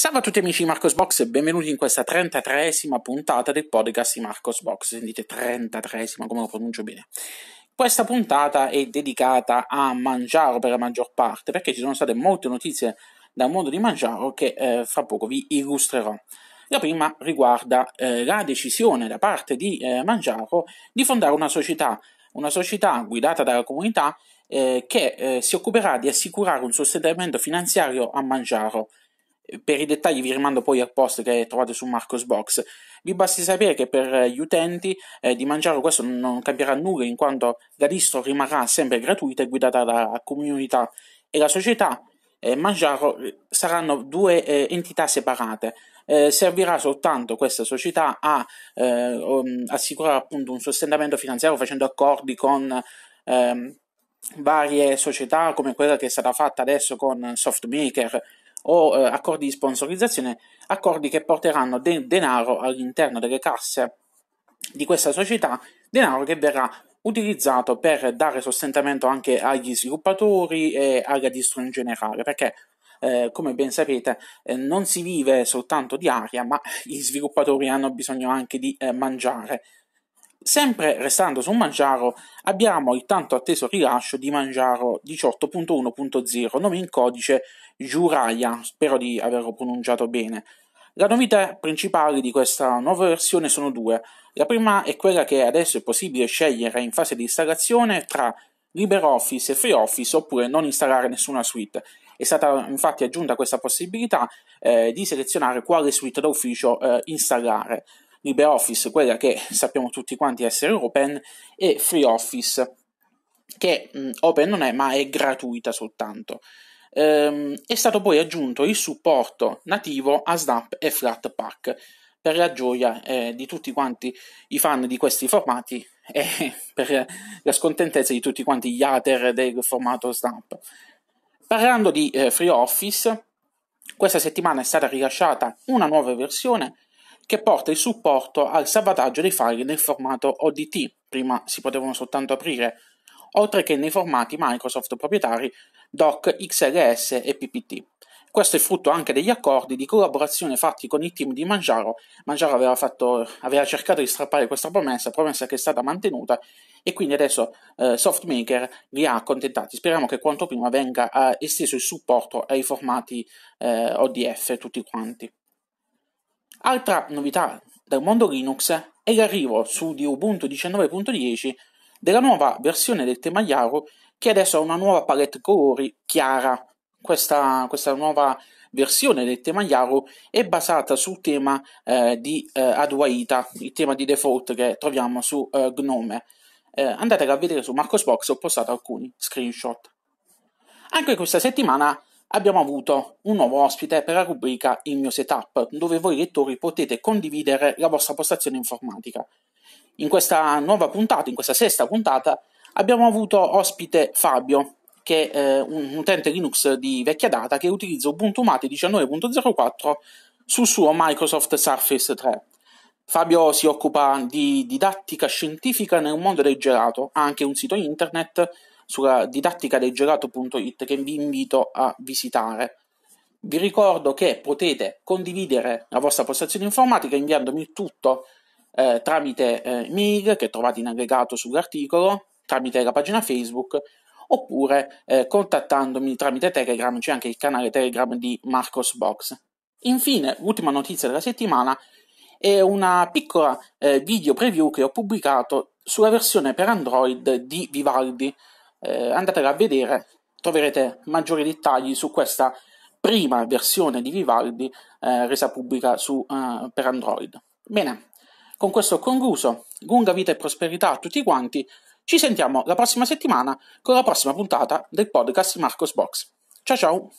Salve a tutti amici di Marcosbox e benvenuti in questa 33esima puntata del podcast di Marcos Box. Sentite, 33esima, come lo pronuncio bene. Questa puntata è dedicata a Mangiaro per la maggior parte, perché ci sono state molte notizie dal mondo di Mangiaro che eh, fra poco vi illustrerò. La prima riguarda eh, la decisione da parte di eh, Mangiaro di fondare una società, una società guidata dalla comunità eh, che eh, si occuperà di assicurare un sostentamento finanziario a Mangiaro per i dettagli vi rimando poi al post che trovate su Marcosbox. Vi basti sapere che per gli utenti eh, di Mangiaro questo non cambierà nulla in quanto la distro rimarrà sempre gratuita e guidata dalla comunità e la società eh, Mangiaro eh, saranno due eh, entità separate. Eh, servirà soltanto questa società a eh, um, assicurare appunto un sostentamento finanziario facendo accordi con ehm, varie società come quella che è stata fatta adesso con Softmaker o eh, accordi di sponsorizzazione, accordi che porteranno de- denaro all'interno delle casse di questa società, denaro che verrà utilizzato per dare sostentamento anche agli sviluppatori e alla distro in generale, perché eh, come ben sapete eh, non si vive soltanto di aria, ma gli sviluppatori hanno bisogno anche di eh, mangiare. Sempre restando su Manjaro, abbiamo il tanto atteso rilascio di Manjaro 18.1.0, nome in codice Juraya, spero di averlo pronunciato bene. Le novità principali di questa nuova versione sono due. La prima è quella che adesso è possibile scegliere in fase di installazione tra LibreOffice e FreeOffice oppure non installare nessuna suite. È stata infatti aggiunta questa possibilità eh, di selezionare quale suite d'ufficio eh, installare. LibreOffice, quella che sappiamo tutti quanti essere open, e FreeOffice, che mh, open non è, ma è gratuita soltanto. Ehm, è stato poi aggiunto il supporto nativo a Snap e Flatpak, per la gioia eh, di tutti quanti i fan di questi formati e per la scontentezza di tutti quanti gli hater del formato Snap. Parlando di eh, FreeOffice, questa settimana è stata rilasciata una nuova versione che porta il supporto al salvataggio dei file nel formato ODT, prima si potevano soltanto aprire, oltre che nei formati Microsoft proprietari DOC, XLS e PPT. Questo è frutto anche degli accordi di collaborazione fatti con il team di Mangiaro. Mangiaro aveva, fatto, aveva cercato di strappare questa promessa, promessa che è stata mantenuta, e quindi adesso eh, Softmaker li ha accontentati. Speriamo che quanto prima venga eh, esteso il supporto ai formati eh, ODF tutti quanti. Altra novità dal mondo Linux è l'arrivo su di Ubuntu 19.10 della nuova versione del tema Yaro che adesso ha una nuova palette colori chiara. Questa, questa nuova versione del tema Yaro è basata sul tema eh, di eh, Adwaita, il tema di default che troviamo su eh, Gnome. Eh, andatela a vedere su Marcosbox, ho postato alcuni screenshot. Anche questa settimana abbiamo avuto un nuovo ospite per la rubrica Il mio setup, dove voi lettori potete condividere la vostra postazione informatica. In questa nuova puntata, in questa sesta puntata, abbiamo avuto ospite Fabio, che è eh, un utente Linux di vecchia data che utilizza Ubuntu Mate 19.04 sul suo Microsoft Surface 3. Fabio si occupa di didattica scientifica nel mondo del gelato, ha anche un sito internet sulla didattica del gelato.it che vi invito a visitare. Vi ricordo che potete condividere la vostra postazione informatica inviandomi il tutto eh, tramite eh, mail che trovate in aggregato sull'articolo, tramite la pagina Facebook oppure eh, contattandomi tramite Telegram, c'è anche il canale Telegram di Marcos Box. Infine, l'ultima notizia della settimana è una piccola eh, video preview che ho pubblicato sulla versione per Android di Vivaldi eh, andatela a vedere, troverete maggiori dettagli su questa prima versione di Vivaldi eh, resa pubblica su, eh, per Android. Bene, con questo ho concluso. Lunga vita e prosperità a tutti quanti. Ci sentiamo la prossima settimana con la prossima puntata del podcast Marcos Box. Ciao ciao!